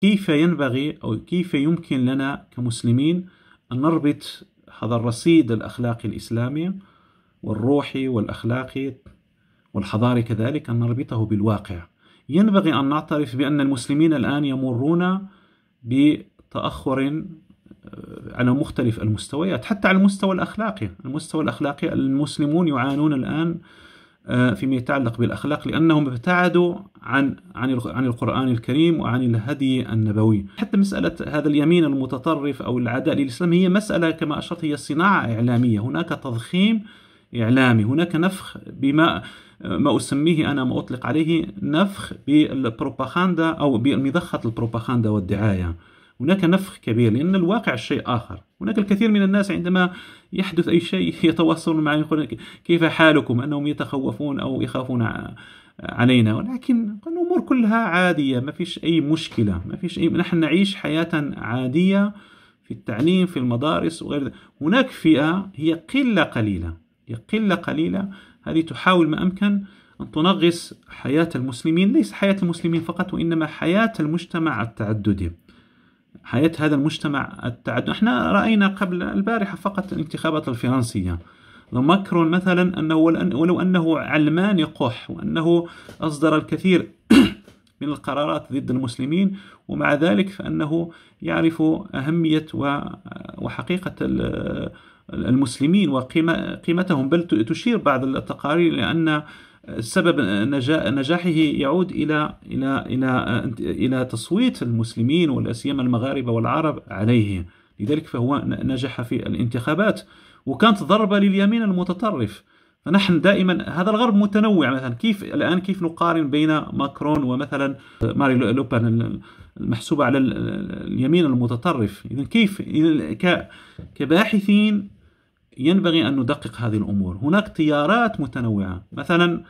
كيف ينبغي أو كيف يمكن لنا كمسلمين أن نربط هذا الرصيد الأخلاقي الإسلامي والروحي والأخلاقي والحضاري كذلك أن نربطه بالواقع ينبغي أن نعترف بأن المسلمين الآن يمرون بتأخر آه، على مختلف المستويات حتى على المستوى الأخلاقي المستوى الأخلاقي المسلمون يعانون الآن آه، فيما يتعلق بالأخلاق لأنهم ابتعدوا عن عن عن القرآن الكريم وعن الهدي النبوي حتى مسألة هذا اليمين المتطرف أو العداء للإسلام هي مسألة كما أشرت هي صناعة إعلامية هناك تضخيم إعلامي هناك نفخ بما ما أسميه أنا ما أطلق عليه نفخ بالبروباغندا أو بمضخة البروباغندا والدعاية هناك نفخ كبير لأن الواقع شيء آخر هناك الكثير من الناس عندما يحدث أي شيء يتواصلون معي يقولون كيف حالكم أنهم يتخوفون أو يخافون علينا ولكن الأمور كلها عادية ما فيش أي مشكلة ما فيش أي نحن نعيش حياة عادية في التعليم في المدارس وغير ذلك هناك فئة هي قلة قليلة هي قلة قليلة هذه تحاول ما أمكن أن تنغص حياة المسلمين ليس حياة المسلمين فقط وإنما حياة المجتمع التعددي حياة هذا المجتمع التعدد احنا رأينا قبل البارحة فقط الانتخابات الفرنسية ماكرون مثلا أنه ولو أنه علمان يقح وأنه أصدر الكثير من القرارات ضد المسلمين ومع ذلك فأنه يعرف أهمية وحقيقة المسلمين وقيمتهم بل تشير بعض التقارير لأن سبب نجاحه يعود الى الى الى الى تصويت المسلمين ولا سيما المغاربه والعرب عليه لذلك فهو نجح في الانتخابات وكانت ضربه لليمين المتطرف فنحن دائما هذا الغرب متنوع مثلا كيف الان كيف نقارن بين ماكرون ومثلا ماري لوبان المحسوبه على اليمين المتطرف اذا كيف كباحثين ينبغي ان ندقق هذه الامور هناك تيارات متنوعه مثلا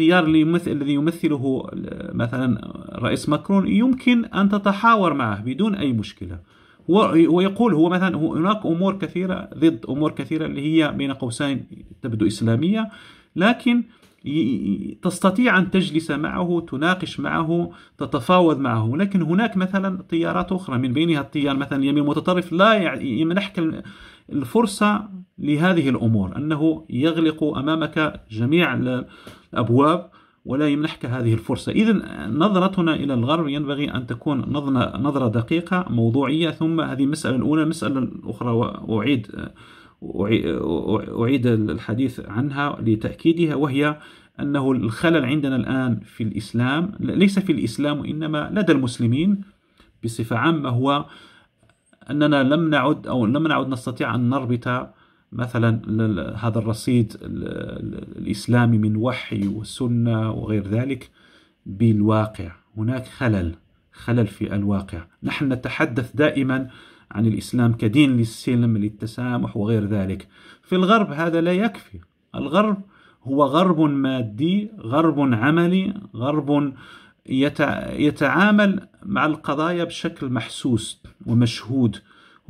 التيار اللي يمثل الذي يمثله مثلا الرئيس ماكرون يمكن أن تتحاور معه بدون أي مشكلة ويقول هو مثلا هناك أمور كثيرة ضد أمور كثيرة اللي هي بين قوسين تبدو إسلامية لكن تستطيع أن تجلس معه تناقش معه تتفاوض معه لكن هناك مثلا تيارات أخرى من بينها التيار مثلا اليمين المتطرف لا يمنحك الفرصة لهذه الأمور أنه يغلق أمامك جميع أبواب ولا يمنحك هذه الفرصة إذا نظرتنا إلى الغرب ينبغي أن تكون نظرة دقيقة موضوعية ثم هذه المسألة الأولى المسألة الأخرى وأعيد أعيد الحديث عنها لتأكيدها وهي أنه الخلل عندنا الآن في الإسلام ليس في الإسلام وإنما لدى المسلمين بصفة عامة هو أننا لم نعد أو لم نعد نستطيع أن نربط مثلا هذا الرصيد الإسلامي من وحي والسنة وغير ذلك بالواقع هناك خلل خلل في الواقع نحن نتحدث دائما عن الإسلام كدين للسلم للتسامح وغير ذلك في الغرب هذا لا يكفي الغرب هو غرب مادي غرب عملي غرب يتعامل مع القضايا بشكل محسوس ومشهود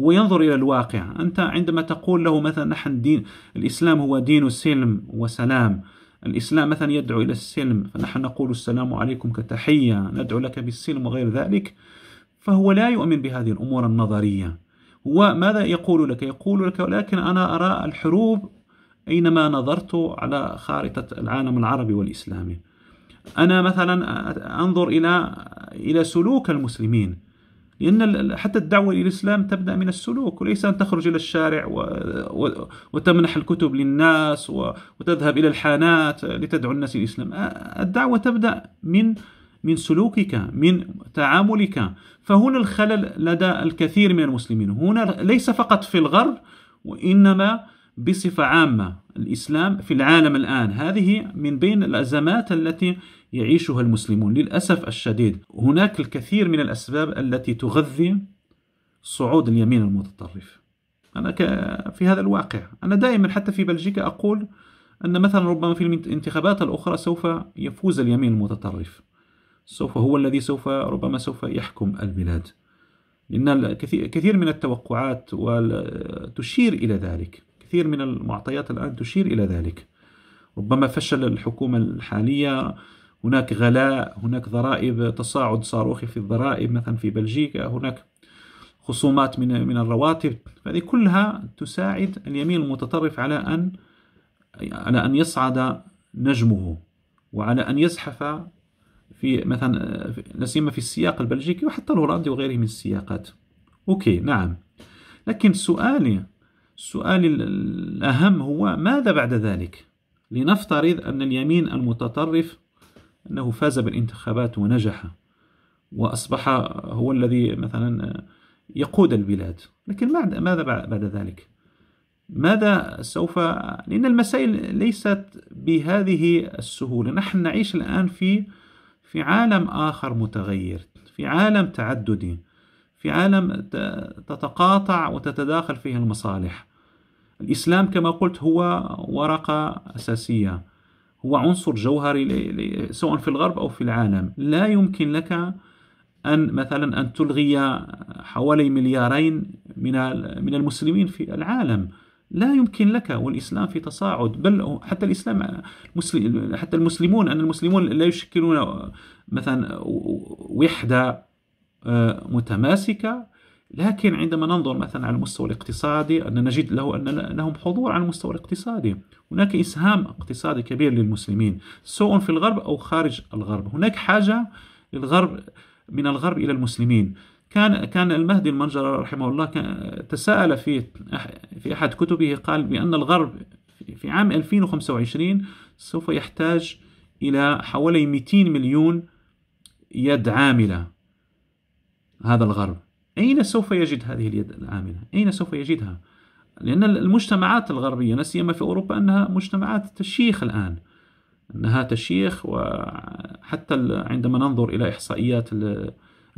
هو ينظر إلى الواقع أنت عندما تقول له مثلا نحن دين الإسلام هو دين سلم وسلام الإسلام مثلا يدعو إلى السلم فنحن نقول السلام عليكم كتحية ندعو لك بالسلم وغير ذلك فهو لا يؤمن بهذه الأمور النظرية وماذا يقول لك يقول لك ولكن أنا أرى الحروب أينما نظرت على خارطة العالم العربي والإسلامي أنا مثلا أنظر إلى إلى سلوك المسلمين لأن حتى الدعوة إلى الإسلام تبدأ من السلوك وليس أن تخرج إلى الشارع وتمنح الكتب للناس وتذهب إلى الحانات لتدعو الناس إلى الإسلام الدعوة تبدأ من من سلوكك من تعاملك فهنا الخلل لدى الكثير من المسلمين هنا ليس فقط في الغرب وإنما بصفة عامة الإسلام في العالم الآن هذه من بين الأزمات التي يعيشها المسلمون للأسف الشديد هناك الكثير من الأسباب التي تغذي صعود اليمين المتطرف أنا في هذا الواقع أنا دائما حتى في بلجيكا أقول أن مثلا ربما في الانتخابات الأخرى سوف يفوز اليمين المتطرف سوف هو الذي سوف ربما سوف يحكم البلاد لأن كثير من التوقعات تشير إلى ذلك كثير من المعطيات الآن تشير إلى ذلك ربما فشل الحكومة الحالية هناك غلاء هناك ضرائب تصاعد صاروخي في الضرائب مثلا في بلجيكا هناك خصومات من من الرواتب هذه كلها تساعد اليمين المتطرف على ان على ان يصعد نجمه وعلى ان يزحف في مثلا لا سيما في السياق البلجيكي وحتى الهولندي وغيره من السياقات اوكي نعم لكن سؤالي السؤال الاهم هو ماذا بعد ذلك لنفترض ان اليمين المتطرف أنه فاز بالانتخابات ونجح وأصبح هو الذي مثلا يقود البلاد لكن ماذا بعد ذلك؟ ماذا سوف لأن المسائل ليست بهذه السهولة نحن نعيش الآن في في عالم آخر متغير في عالم تعددي في عالم تتقاطع وتتداخل فيه المصالح الإسلام كما قلت هو ورقة أساسية هو عنصر جوهري سواء في الغرب أو في العالم لا يمكن لك أن مثلا أن تلغي حوالي مليارين من من المسلمين في العالم لا يمكن لك والإسلام في تصاعد بل حتى الإسلام حتى المسلمون أن المسلمون لا يشكلون مثلا وحدة آه، متماسكة لكن عندما ننظر مثلا على المستوى الاقتصادي أن نجد له أن لهم حضور على المستوى الاقتصادي هناك إسهام اقتصادي كبير للمسلمين سواء في الغرب أو خارج الغرب هناك حاجة للغرب من الغرب إلى المسلمين كان كان المهدي المنجر رحمه الله كان تساءل في في أحد كتبه قال بأن الغرب في عام 2025 سوف يحتاج إلى حوالي 200 مليون يد عاملة هذا الغرب أين سوف يجد هذه اليد العاملة؟ أين سوف يجدها؟ لأن المجتمعات الغربية لا سيما في أوروبا أنها مجتمعات تشيخ الآن أنها تشيخ وحتى عندما ننظر إلى إحصائيات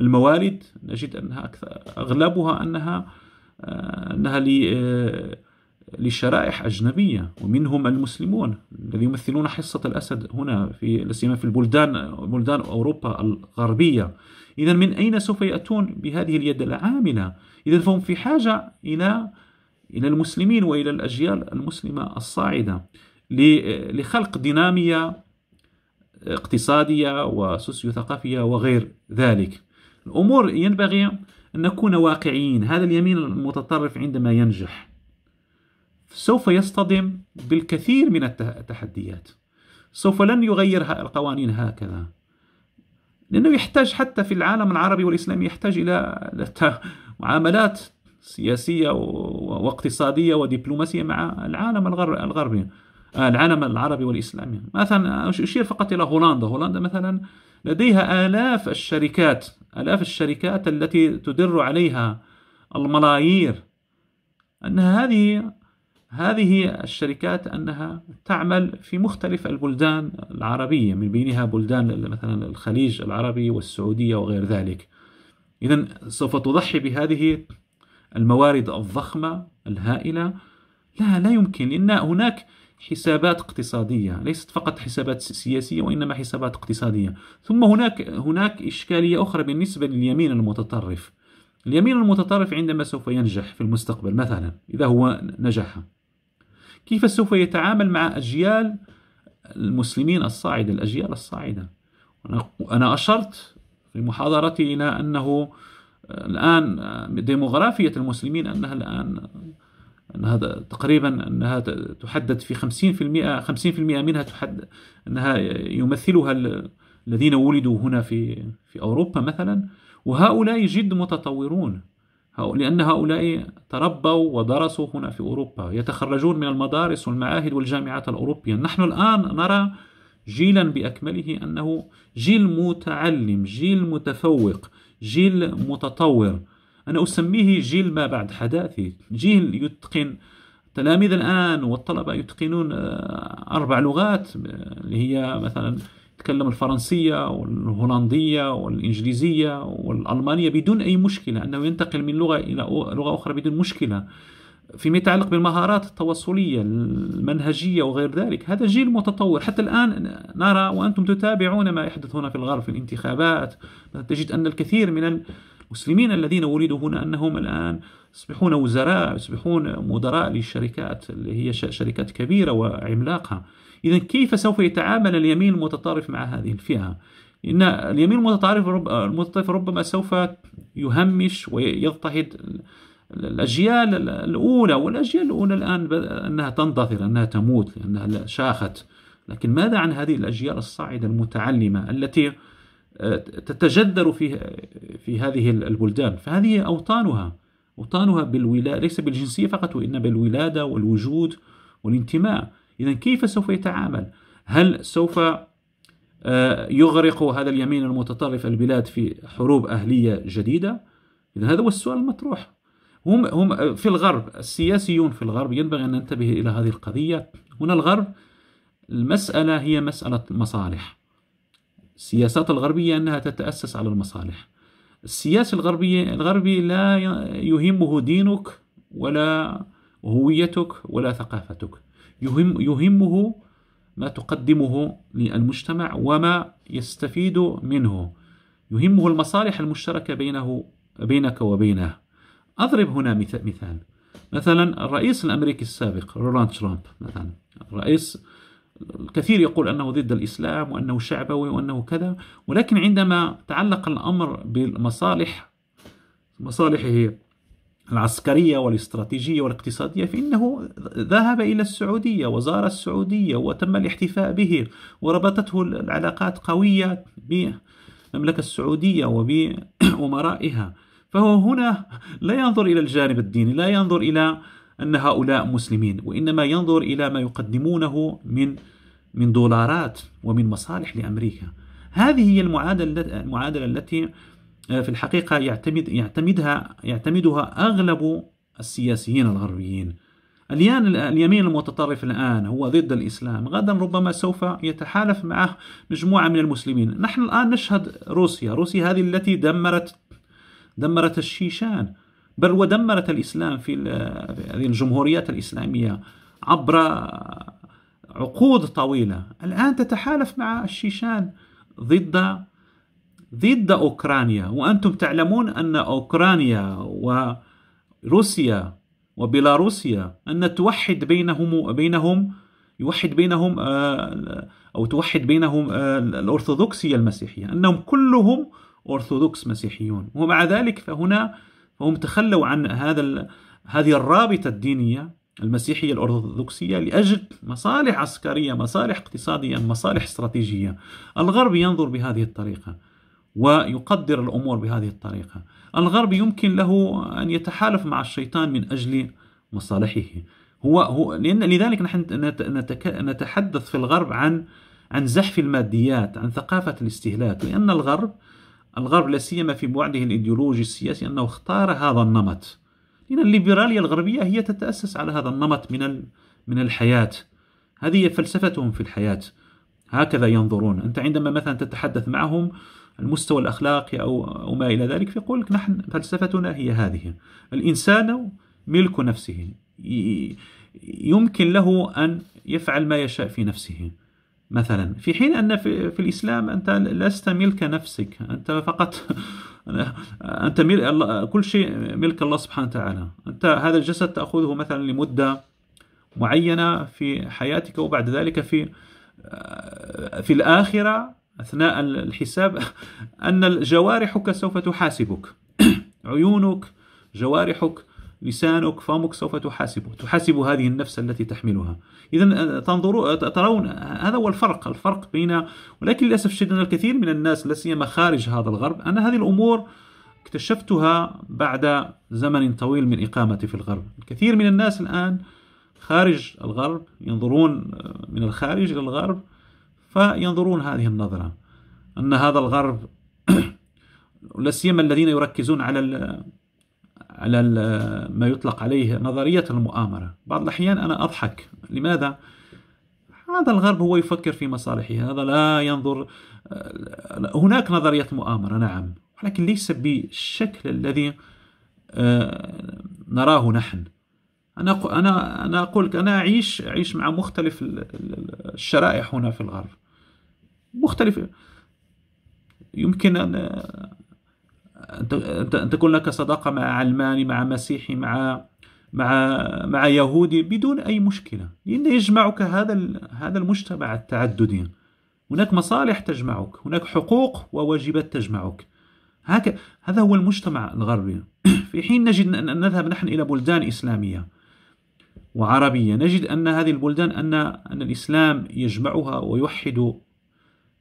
الموالد نجد أنها أغلبها أنها آه، أنها آه، لشرائح أجنبية ومنهم المسلمون الذين يمثلون حصة الأسد هنا في سيما في البلدان بلدان أوروبا الغربية إذا من أين سوف يأتون بهذه اليد العاملة إذا فهم في حاجة إلى إلى المسلمين وإلى الأجيال المسلمة الصاعدة لخلق دينامية اقتصادية وسوسيو ثقافية وغير ذلك الأمور ينبغي أن نكون واقعيين هذا اليمين المتطرف عندما ينجح سوف يصطدم بالكثير من التحديات سوف لن يغير القوانين هكذا لأنه يحتاج حتى في العالم العربي والإسلامي يحتاج إلى معاملات سياسية واقتصادية ودبلوماسية مع العالم الغربي العالم العربي والإسلامي مثلا أشير فقط إلى هولندا هولندا مثلا لديها آلاف الشركات آلاف الشركات التي تدر عليها الملايير أن هذه هذه الشركات أنها تعمل في مختلف البلدان العربية من بينها بلدان مثلا الخليج العربي والسعودية وغير ذلك إذا سوف تضحي بهذه الموارد الضخمة الهائلة لا لا يمكن لأن هناك حسابات اقتصادية ليست فقط حسابات سياسية وإنما حسابات اقتصادية ثم هناك هناك إشكالية أخرى بالنسبة لليمين المتطرف اليمين المتطرف عندما سوف ينجح في المستقبل مثلا إذا هو نجح كيف سوف يتعامل مع أجيال المسلمين الصاعدة الأجيال الصاعدة أنا أشرت في محاضرتي إلى أنه الآن ديموغرافية المسلمين أنها الآن أنها تقريبا أنها تحدد في 50% 50% منها تحدد أنها يمثلها الذين ولدوا هنا في في أوروبا مثلا وهؤلاء جد متطورون لأن هؤلاء تربوا ودرسوا هنا في أوروبا يتخرجون من المدارس والمعاهد والجامعات الأوروبية نحن الآن نرى جيلا بأكمله أنه جيل متعلم جيل متفوق جيل متطور أنا أسميه جيل ما بعد حداثي جيل يتقن تلاميذ الآن والطلبة يتقنون آه، أربع لغات آه، اللي هي مثلا تكلم الفرنسية والهولندية والإنجليزية والألمانية بدون أي مشكلة أنه ينتقل من لغة إلى لغة أخرى بدون مشكلة فيما يتعلق بالمهارات التواصلية المنهجية وغير ذلك هذا جيل متطور حتى الآن نرى وأنتم تتابعون ما يحدث هنا في الغرب في الانتخابات تجد أن الكثير من المسلمين الذين ولدوا هنا أنهم الآن يصبحون وزراء يصبحون مدراء للشركات اللي هي شركات كبيرة وعملاقة إذا كيف سوف يتعامل اليمين المتطرف مع هذه الفئة إن اليمين المتطرف رب المتطرف ربما سوف يهمش ويضطهد الأجيال الأولى والأجيال الأولى الآن أنها تنتظر أنها تموت لأنها شاخت لكن ماذا عن هذه الأجيال الصاعدة المتعلمة التي آه، تتجذر في في هذه البلدان فهذه أوطانها وطانها بالولادة ليس بالجنسية فقط وإنما بالولادة والوجود والانتماء إذا كيف سوف يتعامل هل سوف آه، يغرق هذا اليمين المتطرف البلاد في حروب أهلية جديدة إذا هذا هو السؤال المطروح هم هم في الغرب السياسيون في الغرب ينبغي أن ننتبه إلى هذه القضية هنا الغرب المسألة هي مسألة مصالح السياسات الغربية أنها تتأسس على المصالح السياسة الغربية الغربي لا يهمه دينك ولا هويتك ولا ثقافتك يهم يهمه ما تقدمه للمجتمع وما يستفيد منه يهمه المصالح المشتركة بينه بينك وبينه أضرب هنا مثال مثلا الرئيس الأمريكي السابق رونالد ترامب مثلا الرئيس الكثير يقول أنه ضد الإسلام وأنه شعبوي وأنه كذا ولكن عندما تعلق الأمر بالمصالح مصالحه العسكرية والاستراتيجية والاقتصادية فإنه ذهب إلى السعودية وزار السعودية وتم الاحتفاء به وربطته العلاقات قوية بالمملكة السعودية وبأمرائها فهو هنا لا ينظر إلى الجانب الديني لا ينظر إلى أن هؤلاء مسلمين وإنما ينظر إلى ما يقدمونه من من دولارات ومن مصالح لأمريكا هذه هي المعادلة المعادلة التي آه، في الحقيقة يعتمد يعتمدها يعتمدها أغلب السياسيين الغربيين اليان اليمين المتطرف الآن هو ضد الإسلام غدا ربما سوف يتحالف معه مجموعة من المسلمين نحن الآن نشهد روسيا روسيا هذه التي دمرت دمرت الشيشان بل ودمرت الإسلام في هذه الجمهوريات الإسلامية عبر عقود طويلة الآن تتحالف مع الشيشان ضد ضد أوكرانيا وأنتم تعلمون أن أوكرانيا وروسيا وبيلاروسيا أن توحد بينهم بينهم يوحد بينهم آه، أو توحد بينهم آه، الأرثوذكسية المسيحية أنهم كلهم أرثوذكس مسيحيون ومع ذلك فهنا فهم تخلوا عن هذا هذه الرابطة الدينية المسيحية الأرثوذكسية لأجل مصالح عسكرية مصالح اقتصادية مصالح استراتيجية الغرب ينظر بهذه الطريقة ويقدر الأمور بهذه الطريقة الغرب يمكن له أن يتحالف مع الشيطان من أجل مصالحه هو هو لأن لذلك نحن نتحدث في الغرب عن عن زحف الماديات عن ثقافة الاستهلاك لأن الغرب الغرب لا سيما في بعده الايديولوجي السياسي انه اختار هذا النمط لان الليبراليه الغربيه هي تتاسس على هذا النمط من من الحياه هذه فلسفتهم في الحياه هكذا ينظرون انت عندما مثلا تتحدث معهم المستوى الاخلاقي او او ما الى ذلك فيقول لك نحن فلسفتنا هي هذه الانسان ملك نفسه يمكن له ان يفعل ما يشاء في نفسه مثلا في حين أن في, في الإسلام أنت لست ملك نفسك أنت فقط أنت ملك كل شيء ملك الله سبحانه وتعالى أنت هذا الجسد تأخذه مثلا لمدة معينة في حياتك وبعد ذلك في في الآخرة أثناء الحساب أن جوارحك سوف تحاسبك عيونك جوارحك لسانك فمك سوف تحاسبه تحاسب هذه النفس التي تحملها إذا آه، تنظرون آه، ترون آه، هذا هو الفرق الفرق بين ولكن للأسف الشديد أن الكثير من الناس لا سيما خارج هذا الغرب أن هذه الأمور اكتشفتها بعد زمن طويل من إقامتي في الغرب الكثير من الناس الآن خارج الغرب ينظرون من الخارج إلى الغرب فينظرون هذه النظرة أن هذا الغرب لا سيما الذين يركزون على على ما يطلق عليه نظرية المؤامرة بعض الأحيان أنا أضحك لماذا؟ هذا الغرب هو يفكر في مصالحه هذا لا ينظر هناك نظرية مؤامرة نعم ولكن ليس بالشكل الذي آه، نراه نحن أنا أنا أنا أقول لك أنا أعيش أعيش مع مختلف الشرائح هنا في الغرب مختلف يمكن أن أن تكون لك صداقة مع علماني مع مسيحي مع مع مع يهودي بدون أي مشكلة لأن يجمعك هذا هذا المجتمع التعددي هناك مصالح تجمعك هناك حقوق وواجبات تجمعك هكذا هذا هو المجتمع الغربي في حين نجد أن نذهب نحن إلى بلدان إسلامية وعربية نجد أن هذه البلدان أن أن الإسلام يجمعها ويوحد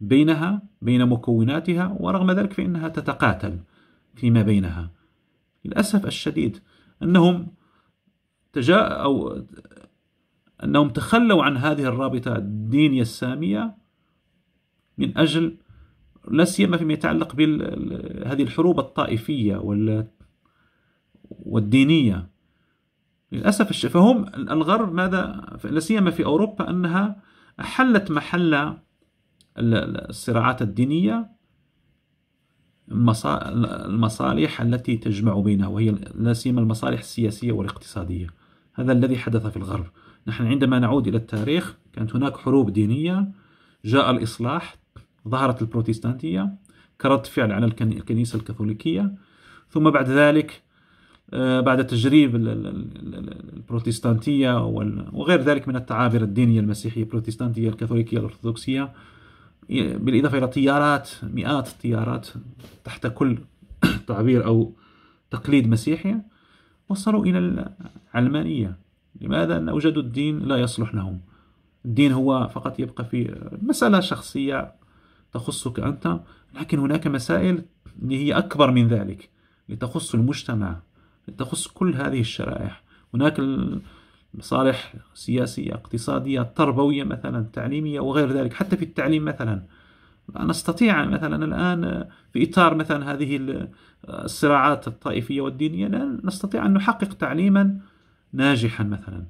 بينها بين مكوناتها ورغم ذلك فإنها تتقاتل فيما بينها للأسف الشديد أنهم تجاء أو أنهم تخلوا عن هذه الرابطة الدينية السامية من أجل لا سيما فيما يتعلق بهذه الحروب الطائفية والدينية للأسف فهم الغرب ماذا لا سيما في أوروبا أنها أحلت محل الصراعات الدينية المصالح التي تجمع بينها وهي لا سيما المصالح السياسية والاقتصادية هذا الذي حدث في الغرب نحن عندما نعود إلى التاريخ كانت هناك حروب دينية جاء الإصلاح ظهرت البروتستانتية كرد فعل على الكنيسة الكاثوليكية ثم بعد ذلك آه، بعد تجريب البروتستانتية وغير ذلك من التعابير الدينية المسيحية البروتستانتية الكاثوليكية الأرثوذكسية بالاضافه الى طيارات مئات الطيارات تحت كل تعبير او تقليد مسيحي وصلوا الى العلمانيه لماذا ان اوجدوا الدين لا يصلح لهم الدين هو فقط يبقى في مساله شخصيه تخصك انت لكن هناك مسائل اللي هي اكبر من ذلك لتخص المجتمع لتخص كل هذه الشرائح هناك مصالح سياسية اقتصادية تربوية مثلا تعليمية وغير ذلك حتى في التعليم مثلا نستطيع مثلا الآن في إطار مثلا هذه الصراعات الطائفية والدينية نستطيع أن نحقق تعليما ناجحا مثلا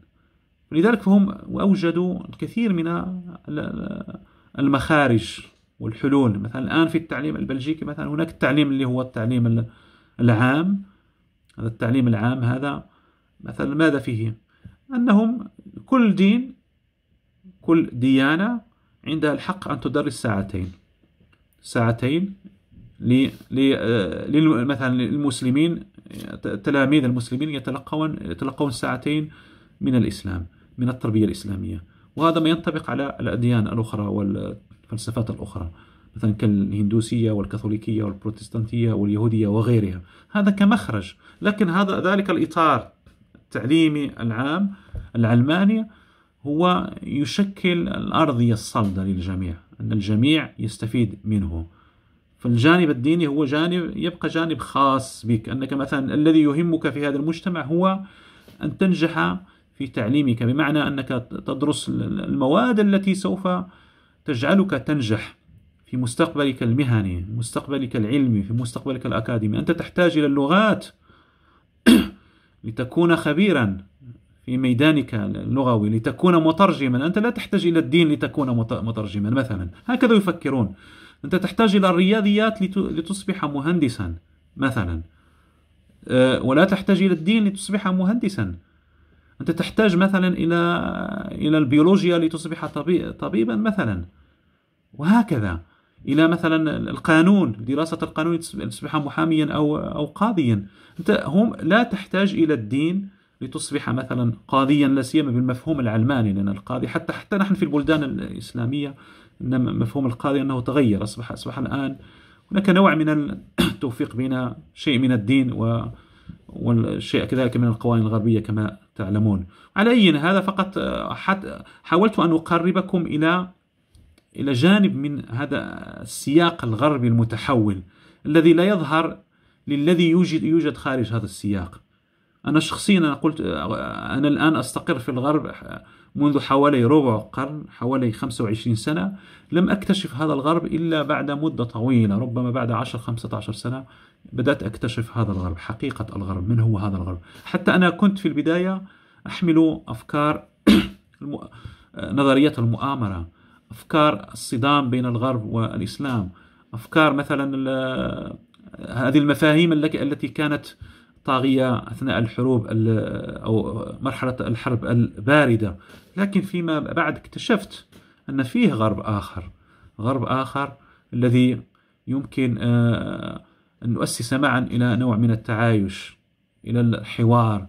لذلك فهم أوجدوا الكثير من المخارج والحلول مثلا الآن في التعليم البلجيكي مثلا هناك التعليم اللي هو التعليم العام هذا التعليم العام هذا مثلا ماذا فيه أنهم كل دين كل ديانة عندها الحق أن تدرس ساعتين ساعتين مثلا للمسلمين تلاميذ المسلمين يتلقون يتلقون ساعتين من الإسلام من التربية الإسلامية وهذا ما ينطبق على الأديان الأخرى والفلسفات الأخرى مثلا كالهندوسية والكاثوليكية والبروتستانتية واليهودية وغيرها هذا كمخرج لكن هذا ذلك الإطار التعليمي العام العلماني هو يشكل الأرضية الصلدة للجميع أن الجميع يستفيد منه فالجانب الديني هو جانب يبقى جانب خاص بك أنك مثلا الذي يهمك في هذا المجتمع هو أن تنجح في تعليمك بمعنى أنك تدرس المواد التي سوف تجعلك تنجح في مستقبلك المهني مستقبلك العلمي في مستقبلك الأكاديمي أنت تحتاج إلى اللغات لتكون خبيرا في ميدانك اللغوي لتكون مترجما أنت لا تحتاج إلى الدين لتكون مترجما مثلا هكذا يفكرون أنت تحتاج إلى الرياضيات لتصبح مهندسا مثلا أه، ولا تحتاج إلى الدين لتصبح مهندسا أنت تحتاج مثلا إلى إلى البيولوجيا لتصبح طبيبا مثلا وهكذا الى مثلا القانون دراسه القانون تصبح محاميا او او قاضيا انت هم لا تحتاج الى الدين لتصبح مثلا قاضيا لا سيما بالمفهوم العلماني لان القاضي حتى حتى نحن في البلدان الاسلاميه ان مفهوم القاضي انه تغير اصبح اصبح الان هناك نوع من التوفيق بين شيء من الدين و والشيء كذلك من القوانين الغربيه كما تعلمون على اي هذا فقط حاولت ان اقربكم الى إلى جانب من هذا السياق الغربي المتحول الذي لا يظهر للذي يوجد يوجد خارج هذا السياق أنا شخصيا أنا قلت أنا الآن أستقر في الغرب منذ حوالي ربع قرن حوالي 25 سنة لم أكتشف هذا الغرب إلا بعد مدة طويلة ربما بعد 10 15 سنة بدأت أكتشف هذا الغرب حقيقة الغرب من هو هذا الغرب حتى أنا كنت في البداية أحمل أفكار نظرية المؤامرة أفكار الصدام بين الغرب والإسلام أفكار مثلا هذه المفاهيم التي كانت طاغية أثناء الحروب أو مرحلة الحرب الباردة لكن فيما بعد اكتشفت أن فيه غرب آخر غرب آخر الذي يمكن آه، أن نؤسس معا إلى نوع من التعايش إلى الحوار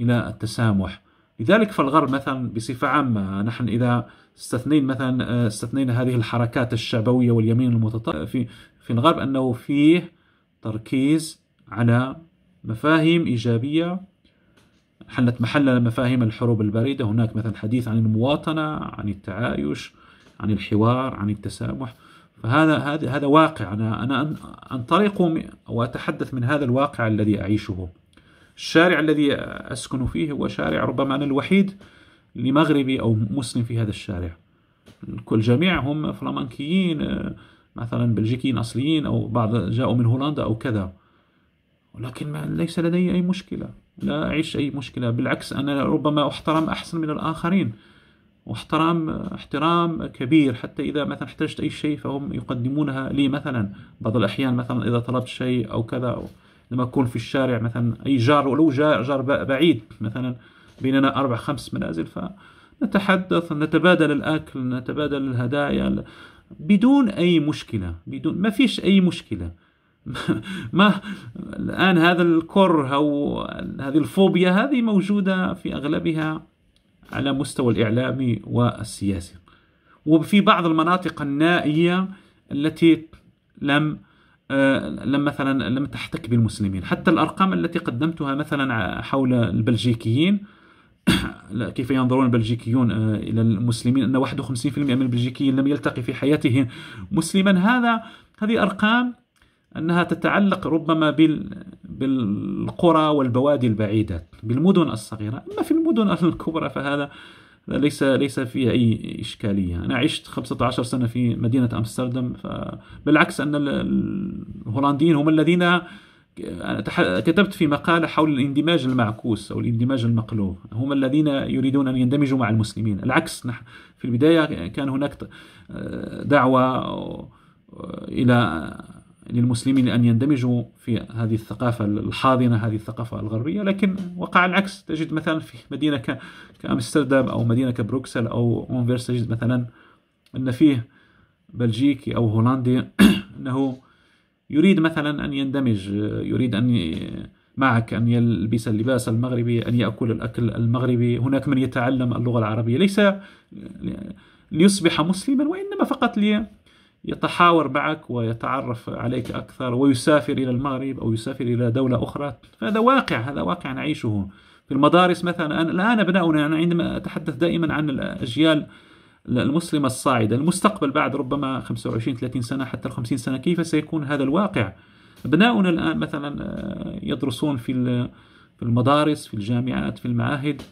إلى التسامح لذلك فالغرب مثلا بصفة عامة نحن إذا استثنين مثلا آه، استثنينا هذه الحركات الشعبوية واليمين المتطرف في في الغرب أنه فيه تركيز على مفاهيم إيجابية حلت محل مفاهيم الحروب الباردة هناك مثلا حديث عن المواطنة عن التعايش عن الحوار عن التسامح فهذا هذا هذا واقع انا انا انطلق وأتحدث من هذا الواقع الذي اعيشه الشارع الذي أسكن فيه هو شارع ربما أنا الوحيد لمغربي أو مسلم في هذا الشارع جميع هم فلامنكيين مثلا بلجيكيين أصليين أو بعض جاءوا من هولندا أو كذا ولكن ليس لدي أي مشكلة لا أعيش أي مشكلة بالعكس أنا ربما أحترم أحسن من الآخرين واحترام احترام كبير حتى إذا مثلا احتجت أي شيء فهم يقدمونها لي مثلا بعض الأحيان مثلا إذا طلبت شيء أو كذا أو لما أكون في الشارع مثلا أي جار ولو جار, بعيد مثلا بيننا أربع خمس منازل فنتحدث نتبادل الأكل نتبادل الهدايا بدون أي مشكلة بدون ما فيش أي مشكلة ما الآن هذا الكره أو هذه الفوبيا هذه موجودة في أغلبها على مستوى الإعلامي والسياسي وفي بعض المناطق النائية التي لم آه، لم مثلا لم تحتك بالمسلمين حتى الأرقام التي قدمتها مثلا حول البلجيكيين كيف ينظرون البلجيكيون آه، إلى المسلمين أن 51% من البلجيكيين لم يلتقي في حياتهم مسلما هذا هذه أرقام أنها تتعلق ربما بالقرى والبوادي البعيدة بالمدن الصغيرة أما في المدن الكبرى فهذا ليس ليس فيها أي إشكالية أنا عشت 15 سنة في مدينة أمستردام بالعكس أن الهولنديين هم الذين كتبت في مقالة حول الاندماج المعكوس أو الاندماج المقلوب هم الذين يريدون أن يندمجوا مع المسلمين العكس نحن في البداية كان هناك آه، دعوة آه، إلى للمسلمين أن يندمجوا في هذه الثقافة الحاضنة هذه الثقافة الغربية لكن وقع العكس تجد مثلا في مدينة كأمستردام أو مدينة كبروكسل أو أونفيرس تجد مثلا أن فيه بلجيكي أو هولندي أنه يريد مثلا أن يندمج يريد أن معك أن يلبس اللباس المغربي أن يأكل الأكل المغربي هناك من يتعلم اللغة العربية ليس ليصبح مسلما وإنما فقط لي يتحاور معك ويتعرف عليك أكثر ويسافر إلى المغرب أو يسافر إلى دولة أخرى فهذا واقع هذا واقع نعيشه في المدارس مثلا الآن أبناؤنا أنا عندما أتحدث دائما عن الأجيال المسلمة الصاعدة المستقبل بعد ربما 25 30 سنة حتى 50 سنة كيف سيكون هذا الواقع أبناؤنا الآن مثلا آه، يدرسون في في المدارس في الجامعات في المعاهد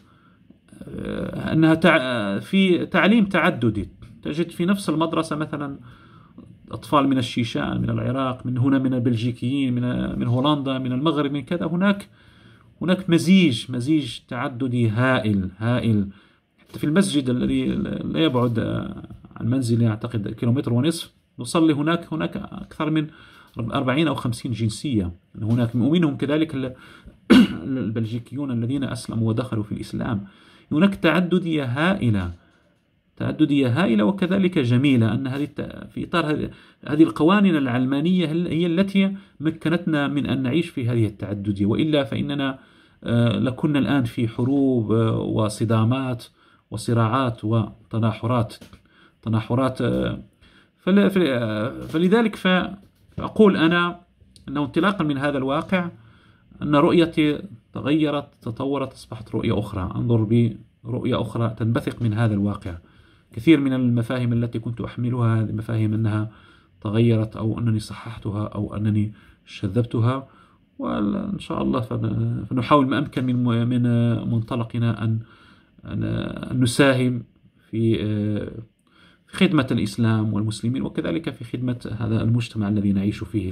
آه، أنها في تعليم تعددي تجد في نفس المدرسة مثلا اطفال من الشيشان من العراق من هنا من البلجيكيين من من هولندا من المغرب من كذا هناك هناك مزيج مزيج تعددي هائل هائل حتى في المسجد الذي لا يبعد عن منزلي اعتقد كيلومتر ونصف نصلي هناك هناك اكثر من 40 او 50 جنسيه هناك ومنهم كذلك البلجيكيون الذين اسلموا ودخلوا في الاسلام هناك تعدديه هائله تعددية هائلة وكذلك جميلة أن هذه في إطار هذه القوانين العلمانية هي التي مكنتنا من أن نعيش في هذه التعددية وإلا فإننا آه، لكنا الآن في حروب آه، وصدامات وصراعات وتناحرات تناحرات آه، فلذلك فأقول أنا أنه انطلاقا من هذا الواقع أن رؤيتي تغيرت تطورت أصبحت رؤية أخرى أنظر برؤية أخرى تنبثق من هذا الواقع كثير من المفاهيم التي كنت أحملها هذه مفاهيم أنها تغيرت أو أنني صححتها أو أنني شذبتها وإن شاء الله فنحاول ما أمكن من من منطلقنا أن أن نساهم آه، في خدمة الإسلام والمسلمين وكذلك في خدمة هذا المجتمع الذي نعيش فيه